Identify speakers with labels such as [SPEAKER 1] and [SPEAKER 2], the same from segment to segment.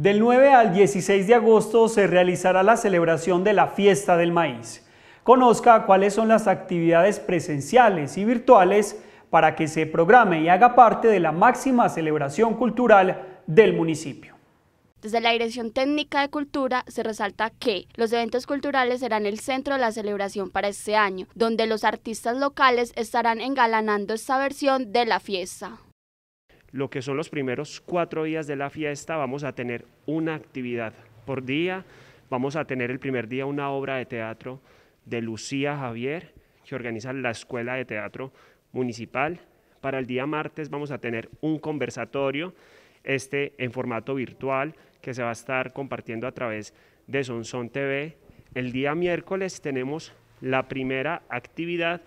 [SPEAKER 1] Del 9 al 16 de agosto se realizará la celebración de la Fiesta del Maíz. Conozca cuáles son las actividades presenciales y virtuales para que se programe y haga parte de la máxima celebración cultural del municipio.
[SPEAKER 2] Desde la Dirección Técnica de Cultura se resalta que los eventos culturales serán el centro de la celebración para este año, donde los artistas locales estarán engalanando esta versión de la fiesta
[SPEAKER 1] lo que son los primeros cuatro días de la fiesta, vamos a tener una actividad por día. Vamos a tener el primer día una obra de teatro de Lucía Javier, que organiza la Escuela de Teatro Municipal. Para el día martes vamos a tener un conversatorio, este en formato virtual, que se va a estar compartiendo a través de Sonson TV. El día miércoles tenemos la primera actividad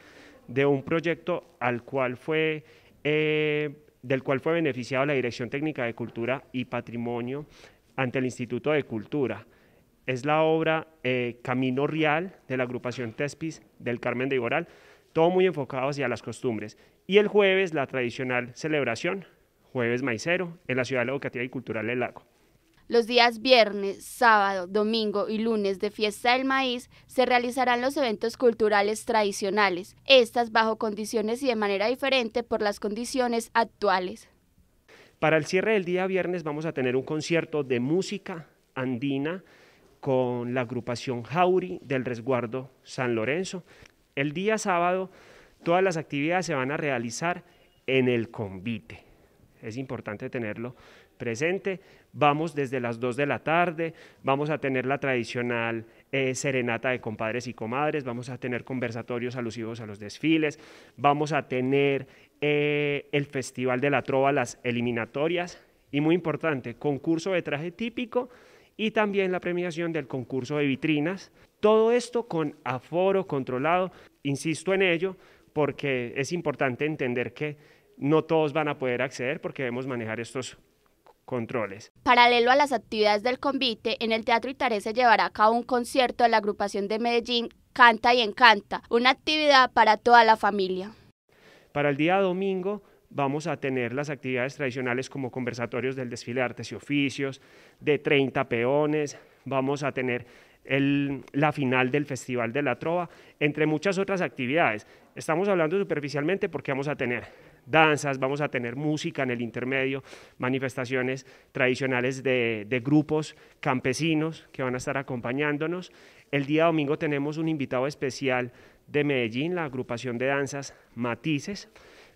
[SPEAKER 1] de un proyecto al cual fue eh, del cual fue beneficiado la Dirección Técnica de Cultura y Patrimonio ante el Instituto de Cultura. Es la obra eh, Camino Real de la agrupación Tespis del Carmen de Igoral, todo muy enfocado hacia las costumbres. Y el jueves, la tradicional celebración, jueves maicero, en la Ciudad Educativa y Cultural del Lago.
[SPEAKER 2] Los días viernes, sábado, domingo y lunes de Fiesta del Maíz se realizarán los eventos culturales tradicionales, estas bajo condiciones y de manera diferente por las condiciones actuales.
[SPEAKER 1] Para el cierre del día viernes vamos a tener un concierto de música andina con la agrupación Jauri del Resguardo San Lorenzo. El día sábado todas las actividades se van a realizar en el convite es importante tenerlo presente. Vamos desde las 2 de la tarde, vamos a tener la tradicional eh, serenata de compadres y comadres, vamos a tener conversatorios alusivos a los desfiles, vamos a tener eh, el Festival de la Trova, las eliminatorias y muy importante, concurso de traje típico y también la premiación del concurso de vitrinas. Todo esto con aforo controlado, insisto en ello, porque es importante entender que no todos van a poder acceder porque debemos manejar estos controles.
[SPEAKER 2] Paralelo a las actividades del convite, en el Teatro Itaré se llevará a cabo un concierto de la agrupación de Medellín Canta y Encanta, una actividad para toda la familia.
[SPEAKER 1] Para el día domingo vamos a tener las actividades tradicionales como conversatorios del desfile de artes y oficios, de 30 peones, vamos a tener la final del Festival de la Trova, entre muchas otras actividades. Estamos hablando superficialmente porque vamos a tener danzas, vamos a tener música en el intermedio, manifestaciones tradicionales de, grupos campesinos que van a estar acompañándonos. El día domingo tenemos un invitado especial de Medellín, la agrupación de danzas Matices.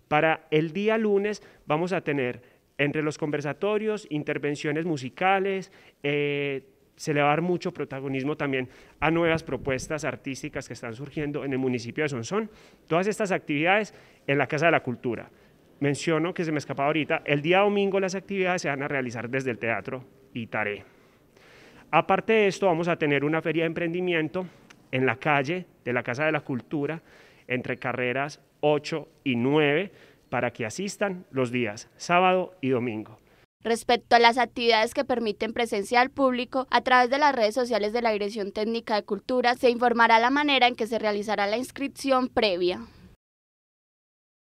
[SPEAKER 1] Para el día lunes vamos a tener entre los conversatorios, intervenciones musicales, eh, se le va a dar mucho protagonismo también a nuevas propuestas artísticas que están surgiendo en el municipio de Sonsón. Todas estas actividades en la Casa de la Cultura. Menciono que se me escapa ahorita, el día domingo las actividades se van a realizar desde el Teatro Itaré. Aparte de esto, vamos a tener una feria de emprendimiento en la calle de la Casa de la Cultura entre carreras 8 y 9 para que asistan los días sábado y domingo.
[SPEAKER 2] Respecto a las actividades que permiten presencia al público, a través de las redes sociales de la Dirección Técnica de Cultura se informará la manera en que se realizará la inscripción previa.